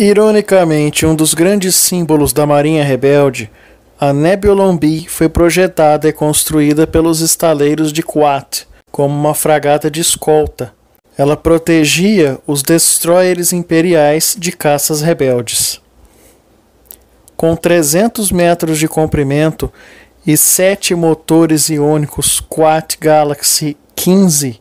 Ironicamente, um dos grandes símbolos da Marinha Rebelde, a Nebulombi, foi projetada e construída pelos estaleiros de Quat como uma fragata de escolta. Ela protegia os destroyers imperiais de caças rebeldes. Com 300 metros de comprimento e sete motores iônicos Quat Galaxy 15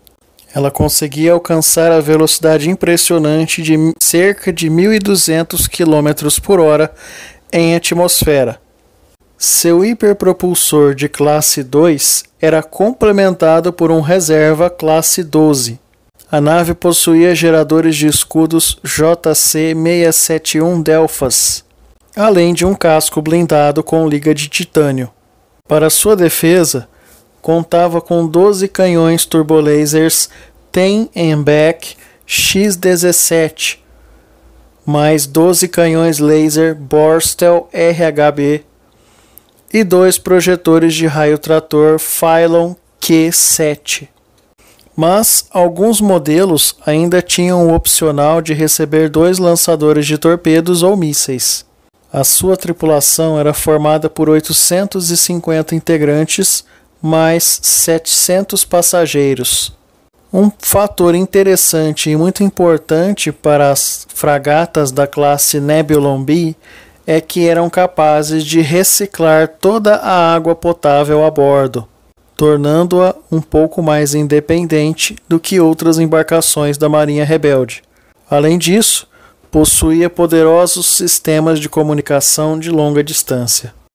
ela conseguia alcançar a velocidade impressionante de cerca de 1.200 km por hora em atmosfera. Seu hiperpropulsor de classe 2 era complementado por um reserva classe 12. A nave possuía geradores de escudos JC-671 Delphas, além de um casco blindado com liga de titânio. Para sua defesa, contava com 12 canhões turbolasers Ten Embec X-17, mais 12 canhões laser Borstel RHB e dois projetores de raio-trator Phylon Q7. Mas alguns modelos ainda tinham o opcional de receber dois lançadores de torpedos ou mísseis. A sua tripulação era formada por 850 integrantes, mais 700 passageiros. Um fator interessante e muito importante para as fragatas da classe Nebulon B é que eram capazes de reciclar toda a água potável a bordo, tornando-a um pouco mais independente do que outras embarcações da Marinha Rebelde. Além disso, possuía poderosos sistemas de comunicação de longa distância.